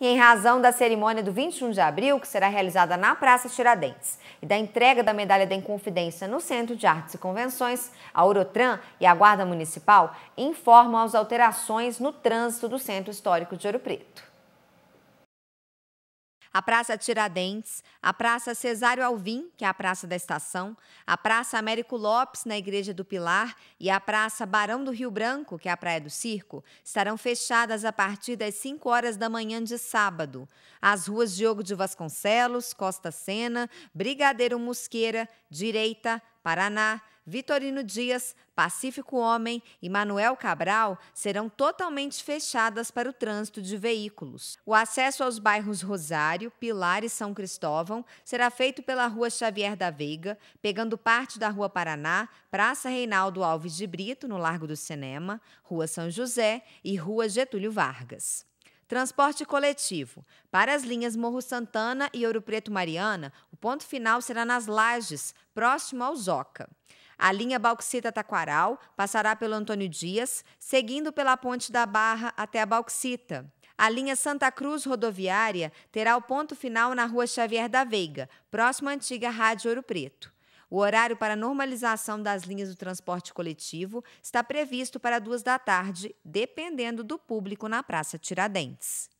e em razão da cerimônia do 21 de abril, que será realizada na Praça Tiradentes, e da entrega da Medalha da Inconfidência no Centro de Artes e Convenções, a Urotran e a Guarda Municipal informam as alterações no trânsito do Centro Histórico de Ouro Preto a Praça Tiradentes, a Praça Cesário Alvim, que é a Praça da Estação, a Praça Américo Lopes, na Igreja do Pilar, e a Praça Barão do Rio Branco, que é a Praia do Circo, estarão fechadas a partir das 5 horas da manhã de sábado. As ruas Diogo de Vasconcelos, Costa Sena, Brigadeiro Mosqueira, Direita, Paraná, Vitorino Dias, Pacífico Homem e Manuel Cabral serão totalmente fechadas para o trânsito de veículos. O acesso aos bairros Rosário, Pilar e São Cristóvão será feito pela Rua Xavier da Veiga, pegando parte da Rua Paraná, Praça Reinaldo Alves de Brito, no Largo do Cinema, Rua São José e Rua Getúlio Vargas. Transporte coletivo. Para as linhas Morro Santana e Ouro Preto Mariana, o ponto final será nas Lages, próximo ao Zoca. A linha Bauxita-Taquaral passará pelo Antônio Dias, seguindo pela Ponte da Barra até a Bauxita. A linha Santa Cruz Rodoviária terá o ponto final na Rua Xavier da Veiga, próximo à antiga Rádio Ouro Preto. O horário para normalização das linhas do transporte coletivo está previsto para duas da tarde, dependendo do público na Praça Tiradentes.